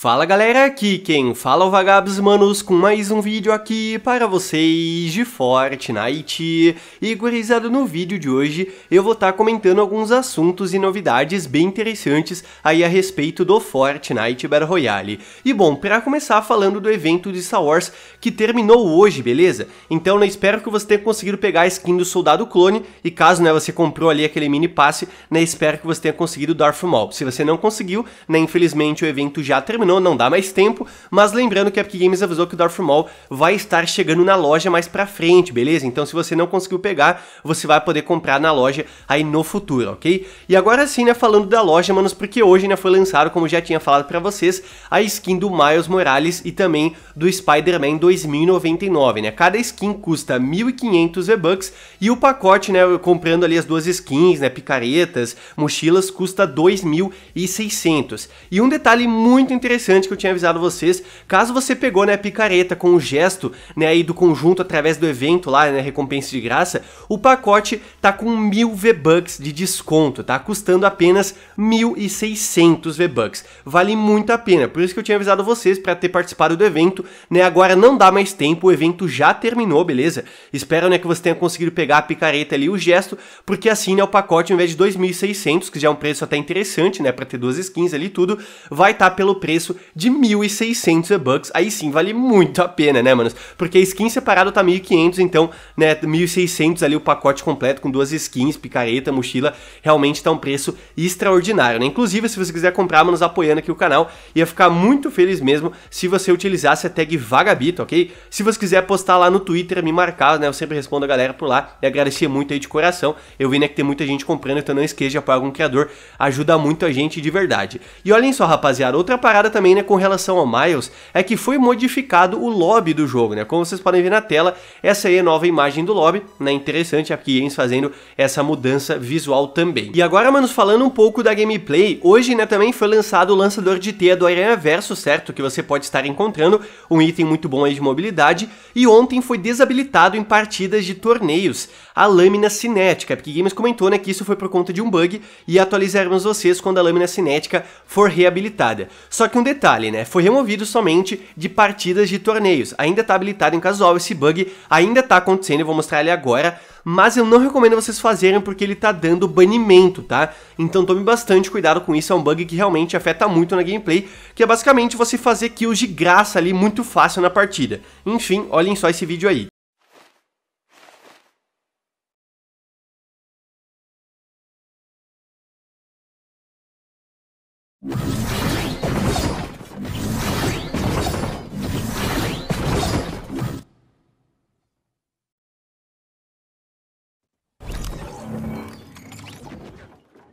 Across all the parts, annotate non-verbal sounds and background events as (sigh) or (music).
Fala galera, aqui quem fala é o Vagabos Manos com mais um vídeo aqui para vocês de Fortnite. E gurizado no vídeo de hoje eu vou estar tá comentando alguns assuntos e novidades bem interessantes aí a respeito do Fortnite Battle Royale. E bom, para começar falando do evento de Star Wars que terminou hoje, beleza? Então né, espero que você tenha conseguido pegar a skin do Soldado Clone e caso né, você comprou ali aquele mini passe, né, espero que você tenha conseguido dar Maul. Se você não conseguiu, né, infelizmente o evento já terminou não, não dá mais tempo, mas lembrando que a Epic Games avisou que o Darth Maul vai estar chegando na loja mais pra frente, beleza? Então se você não conseguiu pegar, você vai poder comprar na loja aí no futuro, ok? E agora sim, né, falando da loja, manos, porque hoje, né, foi lançado, como já tinha falado pra vocês, a skin do Miles Morales e também do Spider-Man 2099, né? Cada skin custa 1.500 V-Bucks e o pacote, né, comprando ali as duas skins, né, picaretas, mochilas, custa 2.600. E um detalhe muito interessante interessante que eu tinha avisado vocês. Caso você pegou, né, a picareta com o gesto, né, aí do conjunto através do evento lá, né, recompensa de graça, o pacote tá com mil V-Bucks de desconto, tá? Custando apenas 1.600 V-Bucks. Vale muito a pena, por isso que eu tinha avisado vocês para ter participado do evento, né, agora não dá mais tempo, o evento já terminou, beleza? Espero, né, que você tenha conseguido pegar a picareta ali, o gesto, porque assim, né, o pacote, ao invés de 2.600, que já é um preço até interessante, né, pra ter duas skins ali tudo, vai estar tá pelo preço preço de 1.600 e-bucks, aí sim vale muito a pena, né, manos? Porque a skin separada tá 1.500, então, né, 1.600 ali o pacote completo com duas skins, picareta, mochila, realmente tá um preço extraordinário, né? Inclusive, se você quiser comprar, manos, apoiando aqui o canal, ia ficar muito feliz mesmo se você utilizasse a tag Vagabito, ok? Se você quiser postar lá no Twitter, me marcar, né, eu sempre respondo a galera por lá e agradecer muito aí de coração. Eu vi, né, que tem muita gente comprando, então não esqueça de apoiar algum criador, ajuda muito a gente de verdade. E olhem só, rapaziada, outra parada também também, né, com relação ao Miles, é que foi modificado o lobby do jogo, né? Como vocês podem ver na tela, essa aí é a nova imagem do lobby, né? Interessante a Keyens fazendo essa mudança visual também. E agora, manos, falando um pouco da gameplay, hoje, né, também foi lançado o lançador de teia do Aranha Verso, certo? Que você pode estar encontrando, um item muito bom aí de mobilidade, e ontem foi desabilitado em partidas de torneios a lâmina cinética, porque Games comentou, né, que isso foi por conta de um bug e atualizaremos vocês quando a lâmina cinética for reabilitada. Só que um detalhe, né? Foi removido somente de partidas de torneios. Ainda tá habilitado em casual esse bug, ainda tá acontecendo, eu vou mostrar ele agora, mas eu não recomendo vocês fazerem porque ele tá dando banimento, tá? Então tome bastante cuidado com isso, é um bug que realmente afeta muito na gameplay, que é basicamente você fazer kills de graça ali muito fácil na partida. Enfim, olhem só esse vídeo aí.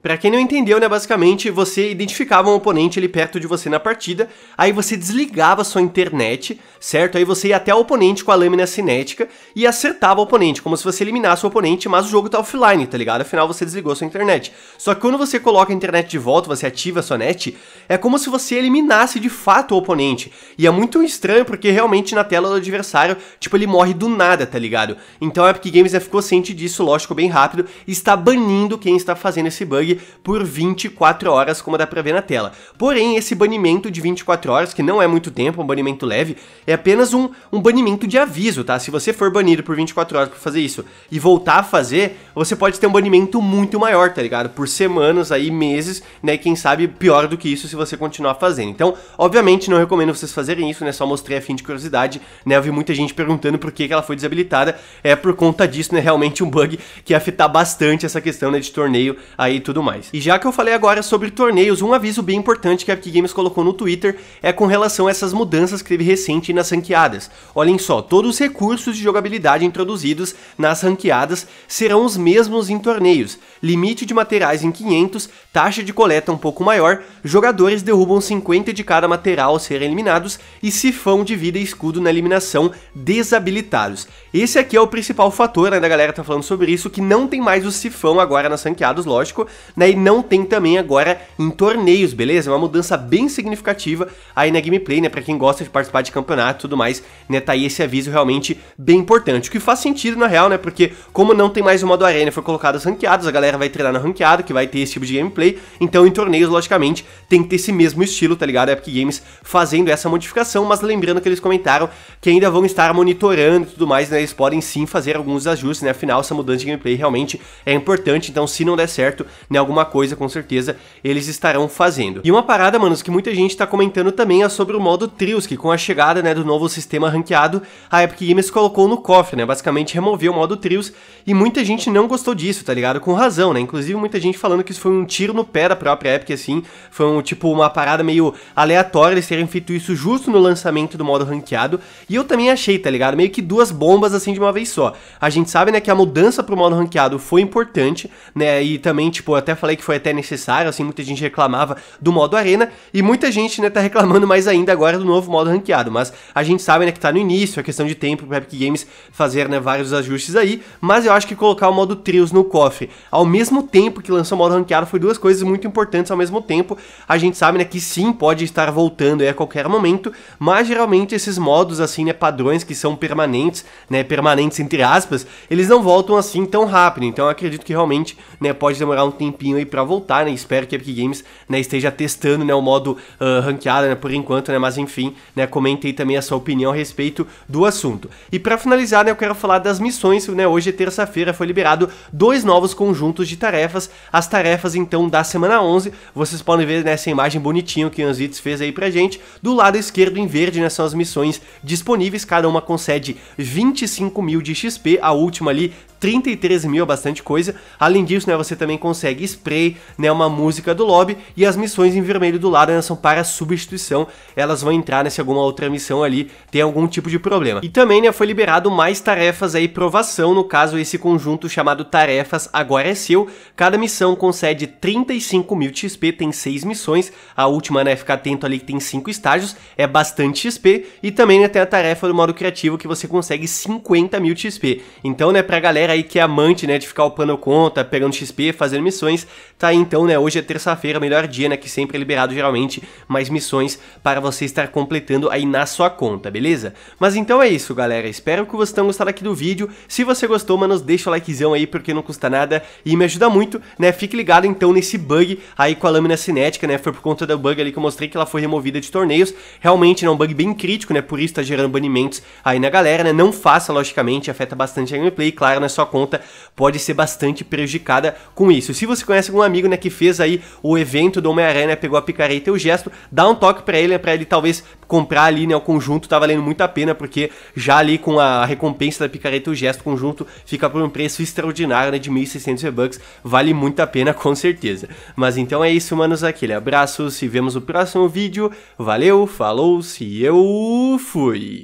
Para quem não entendeu, né, basicamente você identificava um oponente ali perto de você na partida, aí você desligava sua internet, certo? Aí você ia até o oponente com a lâmina cinética e acertava o oponente, como se você eliminasse o oponente, mas o jogo tá offline, tá ligado? Afinal você desligou sua internet. Só que quando você coloca a internet de volta, você ativa a sua net, é como se você eliminasse de fato o oponente. E é muito estranho porque realmente na tela do adversário, tipo, ele morre do nada, tá ligado? Então a Epic Games já né, ficou ciente disso, lógico, bem rápido, e está banindo quem está fazendo esse bug por 24 horas, como dá pra ver na tela. Porém, esse banimento de 24 horas, que não é muito tempo, é um banimento leve, é apenas um, um banimento de aviso, tá? Se você for banido por 24 horas pra fazer isso e voltar a fazer, você pode ter um banimento muito maior, tá ligado? Por semanas aí, meses, né? E quem sabe pior do que isso se você continuar fazendo. Então, obviamente, não recomendo vocês fazerem isso, né? Só mostrei a fim de curiosidade, né? Eu vi muita gente perguntando por que, que ela foi desabilitada. É por conta disso, né? Realmente um bug que ia afetar bastante essa questão, né? De torneio aí e tudo mais. E já que eu falei agora sobre torneios, um aviso bem importante que a Epic Games colocou no Twitter é com relação a essas mudanças que teve recente nas ranqueadas. Olhem só, todos os recursos de jogabilidade introduzidos nas ranqueadas serão os mesmos em torneios. Limite de materiais em 500, taxa de coleta um pouco maior, jogadores derrubam 50 de cada material ao serem eliminados e sifão de vida e escudo na eliminação desabilitados. Esse aqui é o principal fator, né, da galera tá falando sobre isso, que não tem mais o sifão agora nas ranqueadas, lógico, né? E não tem também agora em torneios, beleza? É uma mudança bem significativa aí na gameplay, né? Pra quem gosta de participar de campeonato e tudo mais, né? Tá aí esse aviso realmente bem importante. O que faz sentido na real, né? Porque como não tem mais o modo arena, foi colocado as ranqueadas, a galera vai treinar no ranqueado que vai ter esse tipo de gameplay. Então em torneios, logicamente, tem que ter esse mesmo estilo, tá ligado? A Epic Games fazendo essa modificação, mas lembrando que eles comentaram que ainda vão estar monitorando e tudo mais, né? Eles podem sim fazer alguns ajustes, né? Afinal, essa mudança de gameplay realmente é importante, então se não der certo, né? alguma coisa, com certeza eles estarão fazendo. E uma parada, manos, que muita gente tá comentando também é sobre o modo Trios, que com a chegada, né, do novo sistema ranqueado, a Epic Games colocou no cofre, né, basicamente removeu o modo Trios, e muita gente não gostou disso, tá ligado? Com razão, né, inclusive muita gente falando que isso foi um tiro no pé da própria Epic, assim, foi um, tipo, uma parada meio aleatória eles terem feito isso justo no lançamento do modo ranqueado, e eu também achei, tá ligado? Meio que duas bombas, assim, de uma vez só. A gente sabe, né, que a mudança pro modo ranqueado foi importante, né, e também, tipo, até falei que foi até necessário, assim, muita gente reclamava do modo arena e muita gente, né, tá reclamando mais ainda agora do novo modo ranqueado, mas a gente sabe, né, que tá no início, é questão de tempo para Epic Games fazer, né, vários ajustes aí, mas eu acho que colocar o modo trios no cofre ao mesmo tempo que lançou o modo ranqueado foi duas coisas muito importantes ao mesmo tempo. A gente sabe, né, que sim, pode estar voltando aí a qualquer momento, mas geralmente esses modos, assim, né, padrões que são permanentes, né, permanentes entre aspas, eles não voltam assim tão rápido, então eu acredito que realmente, né, pode demorar um tempo tempinho aí para voltar, né? Espero que a Epic Games né, esteja testando né, o modo uh, ranqueada né, por enquanto, né? Mas enfim, né, comentei também a sua opinião a respeito do assunto. E para finalizar, né, eu quero falar das missões, né? Hoje, é terça-feira, foi liberado dois novos conjuntos de tarefas, as tarefas então da semana 11. Vocês podem ver nessa né, imagem bonitinho que o Anzitz fez aí pra gente. Do lado esquerdo em verde, né, são as missões disponíveis, cada uma concede 25 mil de XP, a última ali 33 mil é bastante coisa. Além disso, né, você também consegue spray, né, uma música do lobby e as missões em vermelho do lado né, são para substituição. Elas vão entrar né, se alguma outra missão ali tem algum tipo de problema. E também né, foi liberado mais tarefas aí provação, no caso esse conjunto chamado Tarefas Agora é Seu. Cada missão concede 35 mil XP, tem 6 missões. A última, né, fica atento ali que tem 5 estágios, é bastante XP. E também né, tem a tarefa do modo criativo que você consegue 50 mil XP. Então, né, pra galera aí que é amante, né, de ficar upando conta, pegando XP, fazendo missões, tá aí então, né, hoje é terça-feira, melhor dia, né, que sempre é liberado geralmente mais missões para você estar completando aí na sua conta, beleza? Mas então é isso, galera, espero que vocês tenham gostado aqui do vídeo, se você gostou, mano deixa o likezão aí, porque não custa nada e me ajuda muito, né, fique ligado então nesse bug aí com a lâmina cinética, né, foi por conta do bug ali que eu mostrei que ela foi removida de torneios, realmente, é né, um bug bem crítico, né, por isso tá gerando banimentos aí na galera, né, não faça, logicamente, afeta bastante a gameplay, claro, né, sua conta pode ser bastante prejudicada com isso. Se você conhece algum amigo né, que fez aí o evento do Homem-Aranha, né, pegou a picareta e o gesto, dá um toque para ele, né, para ele talvez comprar ali né, o conjunto, tá valendo muito a pena, porque já ali com a recompensa da picareta e o gesto conjunto fica por um preço extraordinário né, de 1.600 bucks vale muito a pena (laughs) com certeza. Mas então é isso, manos, aquele abraço, se vemos no próximo vídeo, valeu, falou, se eu fui!